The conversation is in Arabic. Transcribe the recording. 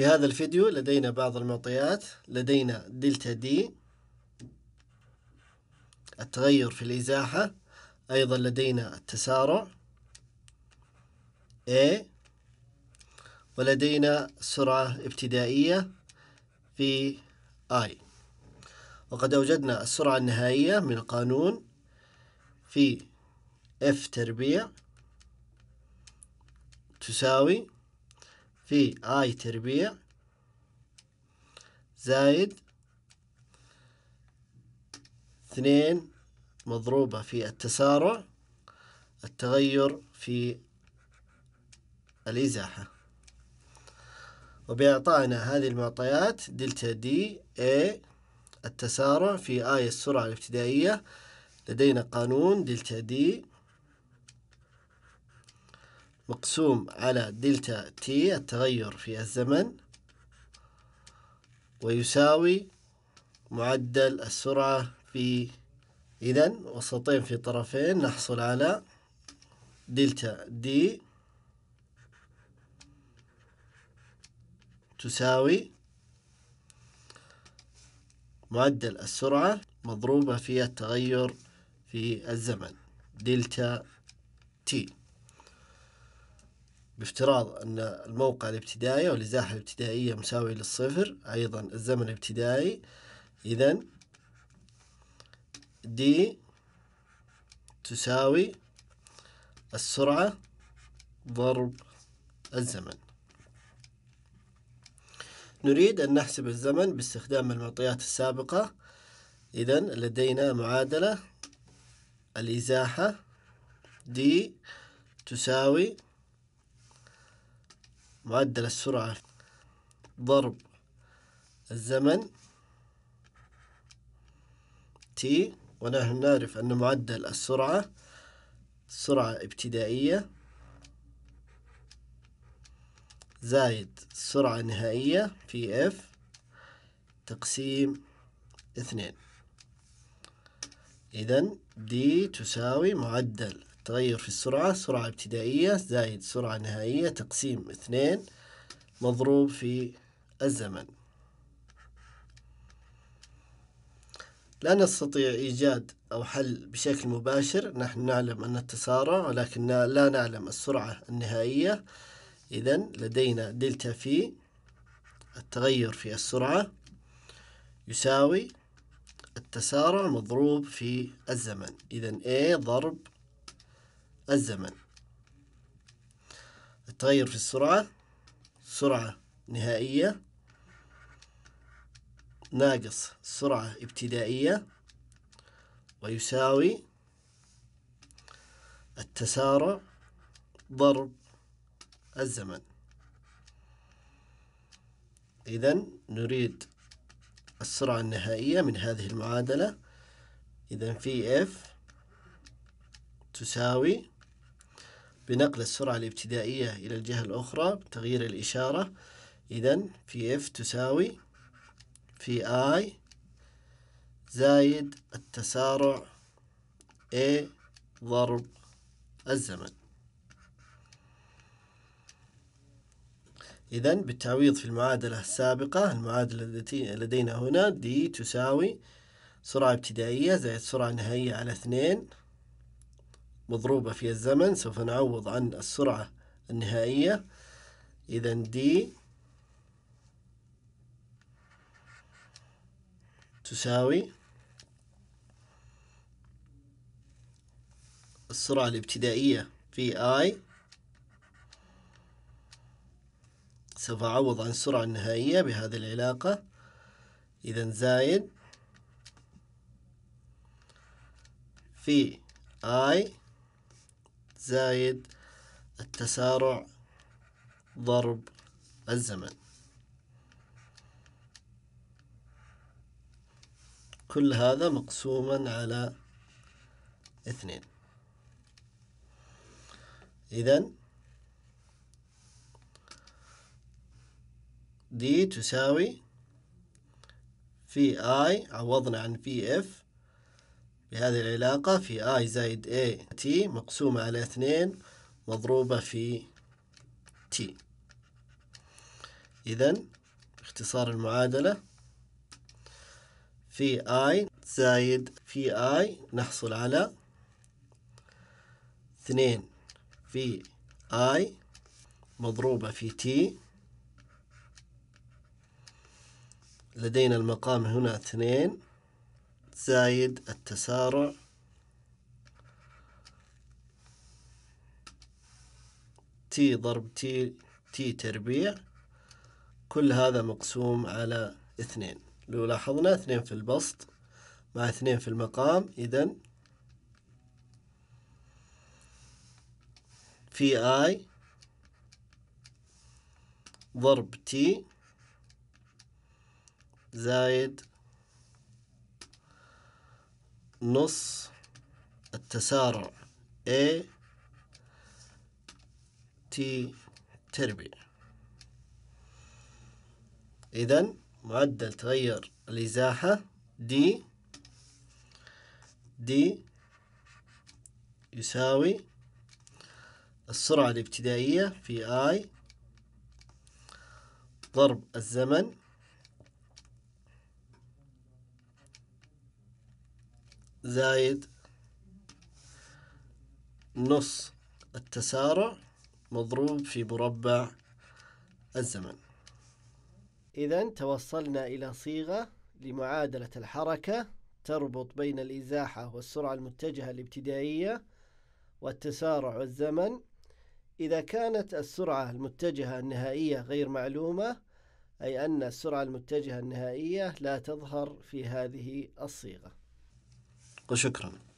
في هذا الفيديو لدينا بعض المعطيات لدينا دلتا دي التغير في الإزاحة أيضا لدينا التسارع A ولدينا سرعة ابتدائية في I وقد أوجدنا السرعة النهائية من القانون في F تربيع تساوي في اي تربيع زايد اثنين مضروبة في التسارع التغير في الإزاحة وبإعطائنا هذه المعطيات دلتا دي اي التسارع في اي السرعة الابتدائية لدينا قانون دلتا دي مقسوم على دلتا تي التغير في الزمن ويساوي معدل السرعة في إذا وسطين في طرفين نحصل على دلتا دي تساوي معدل السرعة مضروبة في التغير في الزمن دلتا تي بافتراض أن الموقع الابتدائي أو الإزاحة الابتدائية مساوية للصفر أيضا الزمن الابتدائي إذا دي تساوي السرعة ضرب الزمن نريد أن نحسب الزمن باستخدام المعطيات السابقة إذا لدينا معادلة الإزاحة دي تساوي معدل السرعة ضرب الزمن t ونحن نعرف أن معدل السرعة سرعة ابتدائية زائد سرعة نهائية في f تقسيم اثنين إذن دي تساوي معدل تغير في السرعة سرعة ابتدائية زائد سرعة نهائية تقسيم اثنين مضروب في الزمن لا نستطيع إيجاد أو حل بشكل مباشر نحن نعلم أن التسارع ولكن لا نعلم السرعة النهائية إذا لدينا دلتا في التغير في السرعة يساوي التسارع مضروب في الزمن إذا A ضرب الزمن التغير في السرعة سرعة نهائية ناقص سرعة ابتدائية ويساوي التسارع ضرب الزمن إذا نريد السرعة النهائية من هذه المعادلة إذا في F تساوي بنقل السرعة الابتدائية إلى الجهة الأخرى بتغيير الإشارة إذا في F تساوي في I زايد التسارع A ضرب الزمن إذا بالتعويض في المعادلة السابقة المعادلة التي لدينا هنا D تساوي سرعة ابتدائية زائد سرعة نهائية على اثنين مضروبة في الزمن سوف نعوض عن السرعة النهائية إذا دي تساوي السرعة الابتدائية في I سوف أعوض عن السرعة النهائية بهذه العلاقة إذا زايد في I زايد التسارع ضرب الزمن كل هذا مقسوما على اثنين إذا دي تساوي في اي عوضنا عن في اف بهذه العلاقة في i زائد a t مقسومة على 2 مضروبة في t إذا اختصار المعادلة في i زائد في i نحصل على 2 في i مضروبة في t لدينا المقام هنا 2 زايد التسارع تي ضرب تي تي تربيع كل هذا مقسوم على اثنين لو لاحظنا اثنين في البسط مع اثنين في المقام إذا في آي ضرب تي زايد نص التسارع A T تربيع إذا معدل تغير الإزاحة D D يساوي السرعة الابتدائية في I ضرب الزمن زايد نص التسارع مضروب في مربع الزمن إذا توصلنا إلى صيغة لمعادلة الحركة تربط بين الإزاحة والسرعة المتجهة الابتدائية والتسارع والزمن إذا كانت السرعة المتجهة النهائية غير معلومة أي أن السرعة المتجهة النهائية لا تظهر في هذه الصيغة وشكرا